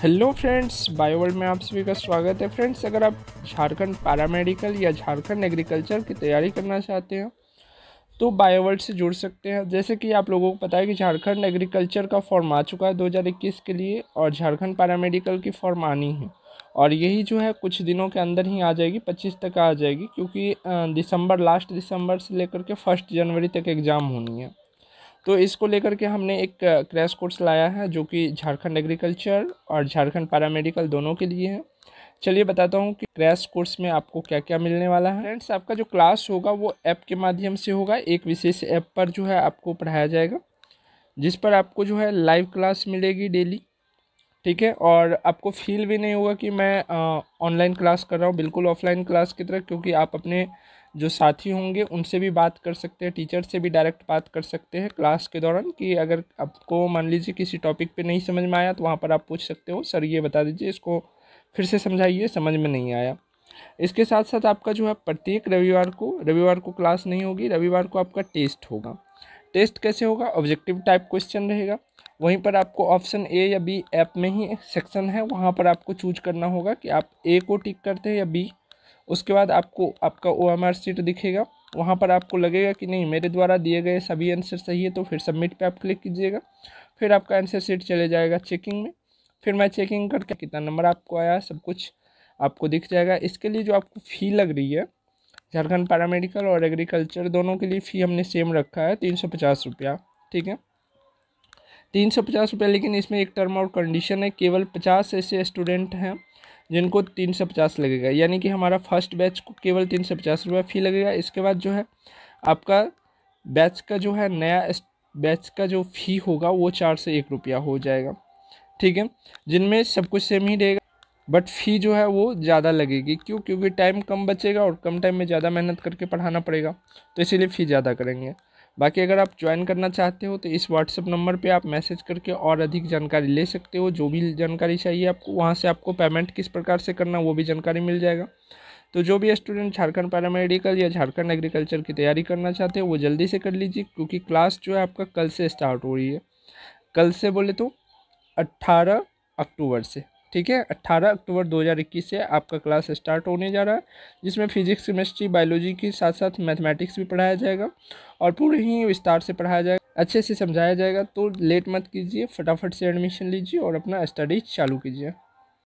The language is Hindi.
हेलो फ्रेंड्स बायोवर्ल्ड में आप सभी का स्वागत है फ्रेंड्स अगर आप झारखंड पैरामेडिकल या झारखंड एग्रीकल्चर की तैयारी करना चाहते हैं तो बायोवर्ल्ड से जुड़ सकते हैं जैसे कि आप लोगों को पता है कि झारखंड एग्रीकल्चर का फॉर्म आ चुका है दो के लिए और झारखंड पैरामेडिकल की फॉर्म आनी है और यही जो है कुछ दिनों के अंदर ही आ जाएगी पच्चीस तक आ जाएगी क्योंकि दिसंबर लास्ट दिसंबर से लेकर के फर्स्ट जनवरी तक एग्ज़ाम होनी है तो इसको लेकर के हमने एक क्रैश कोर्स लाया है जो कि झारखंड एग्रीकल्चर और झारखंड पैरामेडिकल दोनों के लिए है चलिए बताता हूँ कि क्रैश कोर्स में आपको क्या क्या मिलने वाला है फ्रेंड्स आपका जो क्लास होगा वो ऐप के माध्यम से होगा एक विशेष ऐप पर जो है आपको पढ़ाया जाएगा जिस पर आपको जो है लाइव क्लास मिलेगी डेली ठीक है और आपको फील भी नहीं होगा कि मैं ऑनलाइन क्लास कर रहा हूँ बिल्कुल ऑफलाइन क्लास की तरह क्योंकि आप अपने जो साथी होंगे उनसे भी बात कर सकते हैं टीचर से भी डायरेक्ट बात कर सकते हैं क्लास के दौरान कि अगर आपको मान लीजिए किसी टॉपिक पे नहीं समझ में आया तो वहाँ पर आप पूछ सकते हो सर ये बता दीजिए इसको फिर से समझाइए समझ में नहीं आया इसके साथ साथ आपका जो है प्रत्येक रविवार को रविवार को क्लास नहीं होगी रविवार को आपका टेस्ट होगा टेस्ट कैसे होगा ऑब्जेक्टिव टाइप क्वेश्चन रहेगा वहीं पर आपको ऑप्शन ए या बी ऐप में ही सेक्शन है वहाँ पर आपको चूज करना होगा कि आप ए को टिक करते हैं या बी उसके बाद आपको आपका ओ एम आर सीट दिखेगा वहाँ पर आपको लगेगा कि नहीं मेरे द्वारा दिए गए सभी आंसर सही है तो फिर सबमिट पे आप क्लिक कीजिएगा फिर आपका आंसर सीट चले जाएगा चेकिंग में फिर मैं चेकिंग करके कितना नंबर आपको आया सब कुछ आपको दिख जाएगा इसके लिए जो आपको फ़ी लग रही है झारखंड पैरामेडिकल और एग्रीकल्चर दोनों के लिए फ़ी हमने सेम रखा है तीन सौ पचास रुपया ठीक है तीन सौ पचास लेकिन इसमें एक टर्म और कंडीशन है केवल पचास ऐसे स्टूडेंट हैं जिनको तीन सौ पचास लगेगा यानी कि हमारा फर्स्ट बैच को केवल तीन सौ पचास रुपये फ़ी लगेगा इसके बाद जो है आपका बैच का जो है नया बैच का जो फ़ी होगा वो चार से एक रुपया हो जाएगा ठीक है जिनमें सब कुछ सेम ही रहेगा बट फ़ी जो है वो ज़्यादा लगेगी क्यों क्योंकि टाइम कम बचेगा और कम टाइम में ज़्यादा मेहनत करके पढ़ाना पड़ेगा तो इसीलिए फ़ी ज़्यादा करेंगे बाकी अगर आप ज्वाइन करना चाहते हो तो इस व्हाट्सअप नंबर पे आप मैसेज करके और अधिक जानकारी ले सकते हो जो भी जानकारी चाहिए आपको वहाँ से आपको पेमेंट किस प्रकार से करना वो भी जानकारी मिल जाएगा तो जो भी स्टूडेंट झारखंड पैरामेडिकल या झारखंड एग्रीकल्चर की तैयारी करना चाहते हैं वो जल्दी से कर लीजिए क्योंकि क्लास जो है आपका कल से स्टार्ट हो रही है कल से बोले तो अट्ठारह अक्टूबर से ठीक है 18 अक्टूबर 2021 से आपका क्लास स्टार्ट होने जा रहा है जिसमें फिजिक्स केमिस्ट्री बायोलॉजी के साथ साथ मैथमेटिक्स भी पढ़ाया जाएगा और पूरे ही विस्तार से पढ़ाया जाएगा अच्छे से समझाया जाएगा तो लेट मत कीजिए फटाफट से एडमिशन लीजिए और अपना स्टडी चालू कीजिए